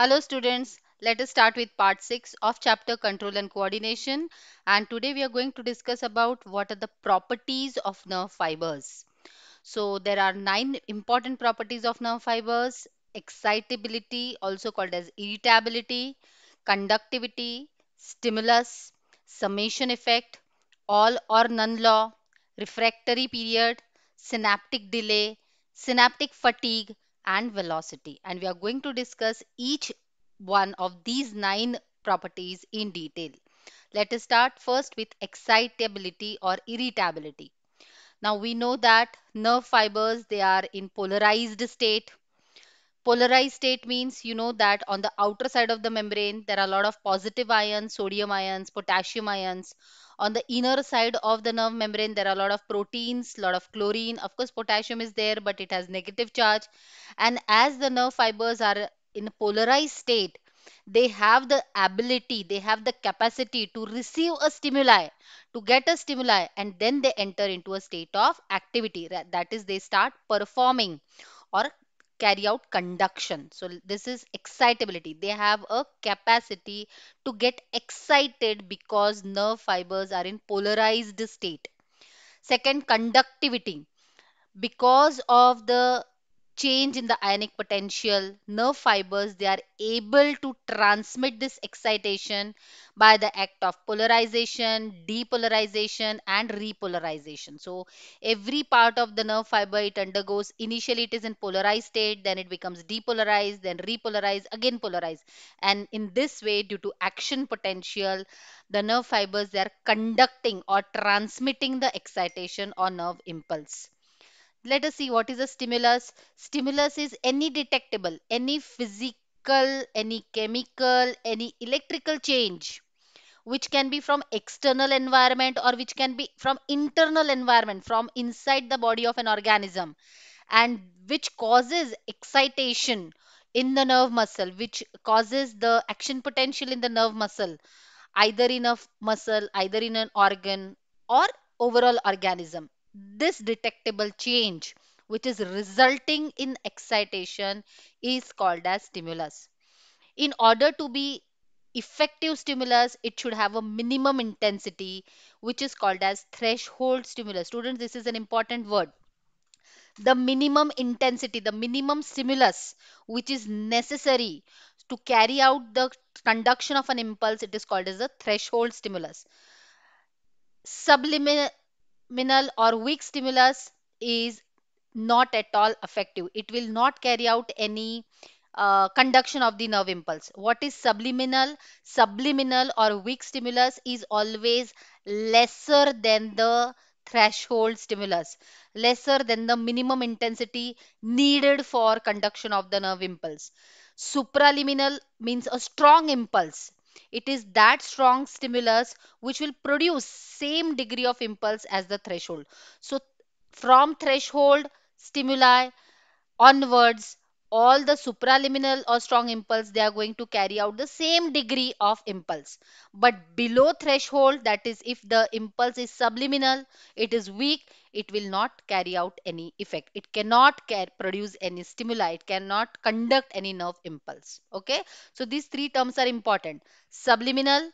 Hello students, let us start with part 6 of chapter control and coordination and today we are going to discuss about what are the properties of nerve fibers. So there are 9 important properties of nerve fibers, excitability also called as irritability, conductivity, stimulus, summation effect, all or none law, refractory period, synaptic delay, synaptic fatigue, and velocity. And we are going to discuss each one of these nine properties in detail. Let us start first with excitability or irritability. Now we know that nerve fibers, they are in polarized state. Polarized state means you know that on the outer side of the membrane, there are a lot of positive ions, sodium ions, potassium ions on the inner side of the nerve membrane there are a lot of proteins lot of chlorine of course potassium is there but it has negative charge and as the nerve fibers are in polarized state they have the ability they have the capacity to receive a stimuli to get a stimuli and then they enter into a state of activity that is they start performing or carry out conduction. So this is excitability. They have a capacity to get excited because nerve fibers are in polarized state. Second, conductivity. Because of the change in the ionic potential, nerve fibers, they are able to transmit this excitation by the act of polarization, depolarization and repolarization. So every part of the nerve fiber it undergoes, initially it is in polarized state, then it becomes depolarized, then repolarized, again polarized. And in this way, due to action potential, the nerve fibers, they are conducting or transmitting the excitation or nerve impulse let us see what is a stimulus stimulus is any detectable any physical any chemical any electrical change which can be from external environment or which can be from internal environment from inside the body of an organism and which causes excitation in the nerve muscle which causes the action potential in the nerve muscle either in a muscle either in an organ or overall organism this detectable change, which is resulting in excitation, is called as stimulus. In order to be effective stimulus, it should have a minimum intensity, which is called as threshold stimulus. Students, this is an important word the minimum intensity, the minimum stimulus which is necessary to carry out the conduction of an impulse, it is called as a threshold stimulus. Subliminal, minimal or weak stimulus is not at all effective. It will not carry out any uh, conduction of the nerve impulse. What is subliminal? Subliminal or weak stimulus is always lesser than the threshold stimulus, lesser than the minimum intensity needed for conduction of the nerve impulse. Supraliminal means a strong impulse it is that strong stimulus which will produce same degree of impulse as the threshold. So from threshold stimuli onwards all the supraliminal or strong impulse they are going to carry out the same degree of impulse but below threshold that is if the impulse is subliminal it is weak it will not carry out any effect it cannot produce any stimuli it cannot conduct any nerve impulse okay so these three terms are important subliminal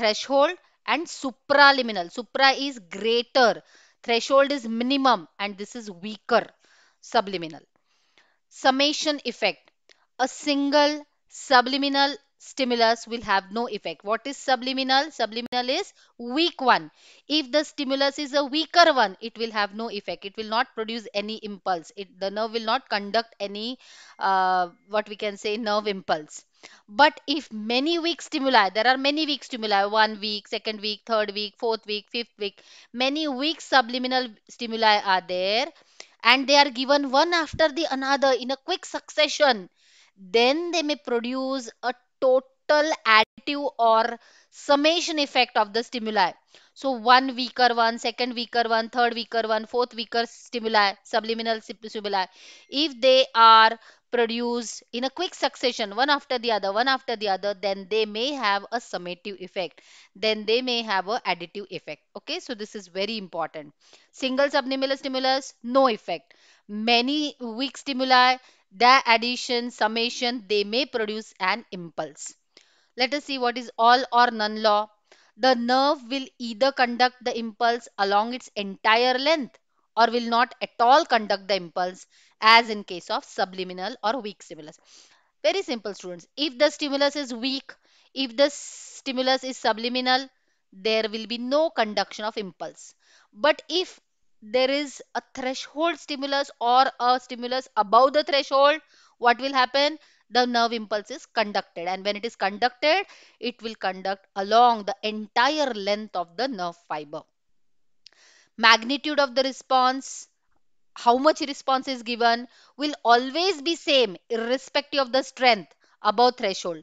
threshold and supraliminal supra is greater threshold is minimum and this is weaker subliminal summation effect a single subliminal stimulus will have no effect. What is subliminal? Subliminal is weak one. If the stimulus is a weaker one, it will have no effect. It will not produce any impulse. It, the nerve will not conduct any, uh, what we can say, nerve impulse. But if many weak stimuli, there are many weak stimuli, one week, second week, third week, fourth week, fifth week, many weak subliminal stimuli are there and they are given one after the another in a quick succession then they may produce a total additive or summation effect of the stimuli. So one weaker one, second weaker one, third weaker one, fourth weaker stimuli, subliminal stimuli. If they are produced in a quick succession, one after the other, one after the other, then they may have a summative effect. Then they may have a additive effect. Okay, so this is very important. Single subliminal stimulus, no effect. Many weak stimuli, the addition, summation, they may produce an impulse. Let us see what is all or none law. The nerve will either conduct the impulse along its entire length or will not at all conduct the impulse as in case of subliminal or weak stimulus. Very simple students. If the stimulus is weak, if the stimulus is subliminal, there will be no conduction of impulse. But if there is a threshold stimulus or a stimulus above the threshold what will happen the nerve impulse is conducted and when it is conducted it will conduct along the entire length of the nerve fiber magnitude of the response how much response is given will always be same irrespective of the strength above threshold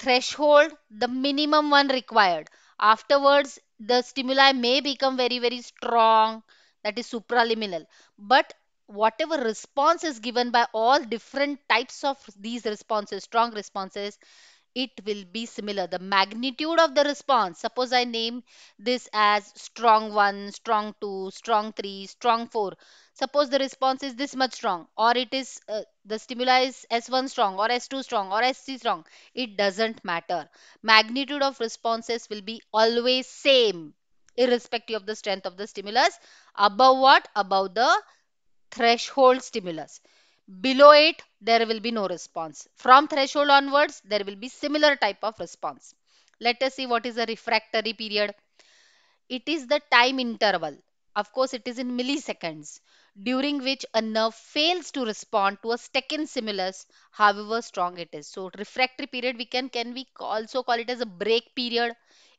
threshold the minimum one required afterwards the stimuli may become very very strong that is supraliminal but whatever response is given by all different types of these responses strong responses it will be similar the magnitude of the response suppose i name this as strong 1 strong 2 strong 3 strong 4 suppose the response is this much strong or it is uh, the stimuli is s1 strong or s2 strong or s3 strong it doesn't matter magnitude of responses will be always same irrespective of the strength of the stimulus above what above the threshold stimulus below it there will be no response from threshold onwards there will be similar type of response let us see what is the refractory period it is the time interval of course it is in milliseconds during which a nerve fails to respond to a second stimulus however strong it is so refractory period we can can we also call it as a break period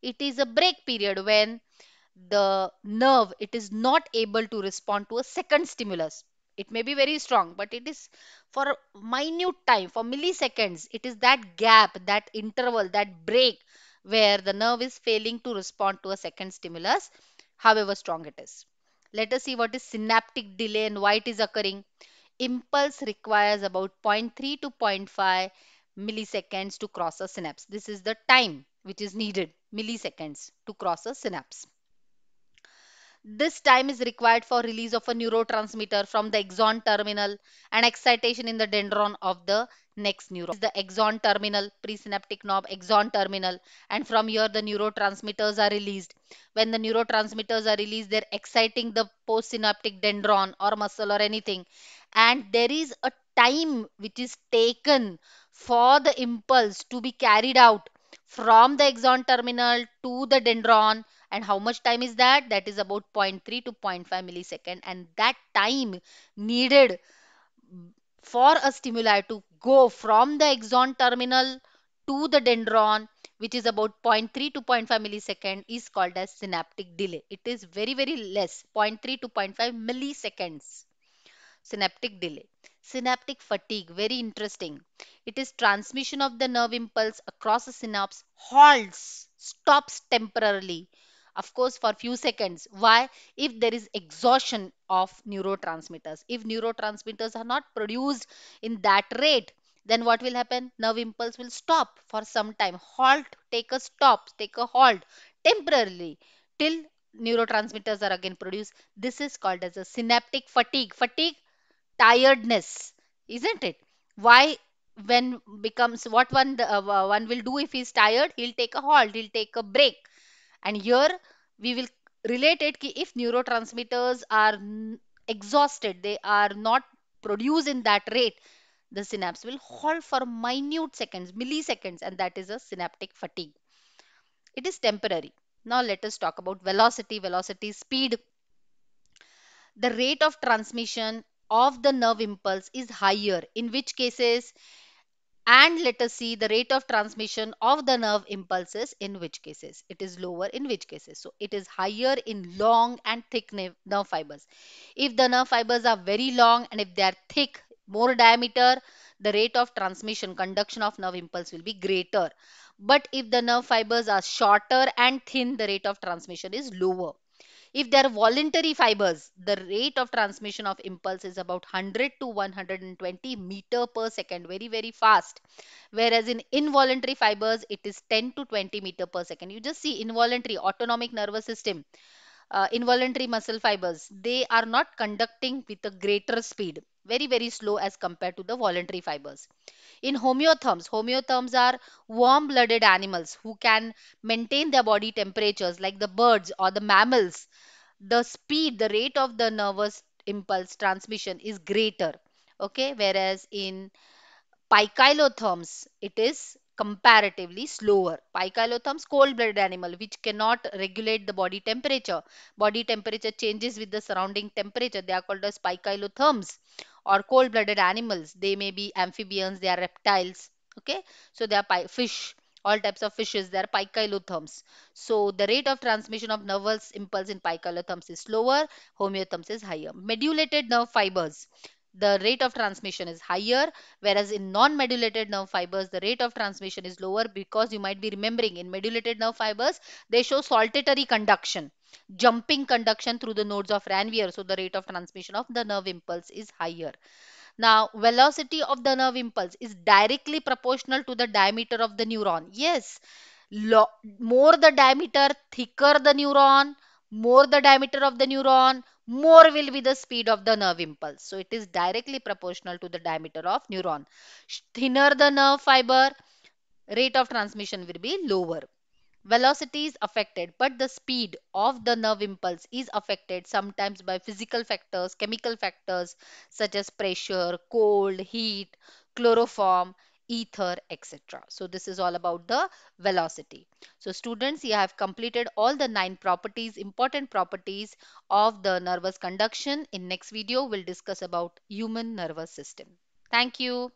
it is a break period when the nerve it is not able to respond to a second stimulus it may be very strong but it is for minute time for milliseconds it is that gap that interval that break where the nerve is failing to respond to a second stimulus however strong it is let us see what is synaptic delay and why it is occurring impulse requires about 0.3 to 0.5 milliseconds to cross a synapse this is the time which is needed milliseconds to cross a synapse. This time is required for release of a neurotransmitter from the exon terminal and excitation in the dendron of the next neuron. The exon terminal, presynaptic knob, exon terminal, and from here the neurotransmitters are released. When the neurotransmitters are released, they're exciting the postsynaptic dendron or muscle or anything. And there is a time which is taken for the impulse to be carried out from the exon terminal to the dendron and how much time is that that is about 0.3 to 0.5 millisecond and that time needed for a stimuli to go from the exon terminal to the dendron which is about 0.3 to 0.5 millisecond is called as synaptic delay it is very very less 0.3 to 0.5 milliseconds synaptic delay synaptic fatigue very interesting it is transmission of the nerve impulse across a synapse halts stops temporarily of course for few seconds why if there is exhaustion of neurotransmitters if neurotransmitters are not produced in that rate then what will happen nerve impulse will stop for some time halt take a stop take a halt temporarily till neurotransmitters are again produced this is called as a synaptic fatigue fatigue tiredness isn't it why when becomes what one uh, one will do if he's tired he'll take a halt he'll take a break and here we will relate it ki if neurotransmitters are exhausted they are not produced in that rate the synapse will halt for minute seconds milliseconds and that is a synaptic fatigue it is temporary now let us talk about velocity velocity speed the rate of transmission of the nerve impulse is higher in which cases and let us see the rate of transmission of the nerve impulses in which cases it is lower in which cases so it is higher in long and thick nerve fibers if the nerve fibers are very long and if they are thick more diameter the rate of transmission conduction of nerve impulse will be greater but if the nerve fibers are shorter and thin the rate of transmission is lower if they are voluntary fibers, the rate of transmission of impulse is about 100 to 120 meter per second, very, very fast. Whereas in involuntary fibers, it is 10 to 20 meter per second. You just see involuntary autonomic nervous system, uh, involuntary muscle fibers, they are not conducting with a greater speed very very slow as compared to the voluntary fibers in homeotherms homeotherms are warm blooded animals who can maintain their body temperatures like the birds or the mammals the speed the rate of the nervous impulse transmission is greater okay whereas in pycylotherms it is comparatively slower. Pykylotherms cold-blooded animal which cannot regulate the body temperature. Body temperature changes with the surrounding temperature. They are called as pycylotherms or cold blooded animals they may be amphibians they are reptiles okay so they are fish all types of fishes they are piculotherms so the rate of transmission of nervous impulse in piculotherms is slower homeotherms is higher medullated nerve fibers the rate of transmission is higher whereas in non-medullated nerve fibers the rate of transmission is lower because you might be remembering in medullated nerve fibers they show saltatory conduction jumping conduction through the nodes of Ranvier so the rate of transmission of the nerve impulse is higher. Now velocity of the nerve impulse is directly proportional to the diameter of the neuron. Yes, more the diameter thicker the neuron more the diameter of the neuron more will be the speed of the nerve impulse so it is directly proportional to the diameter of neuron thinner the nerve fiber rate of transmission will be lower velocity is affected but the speed of the nerve impulse is affected sometimes by physical factors chemical factors such as pressure cold heat chloroform ether, etc. So this is all about the velocity. So students, you have completed all the nine properties, important properties of the nervous conduction. In next video, we'll discuss about human nervous system. Thank you.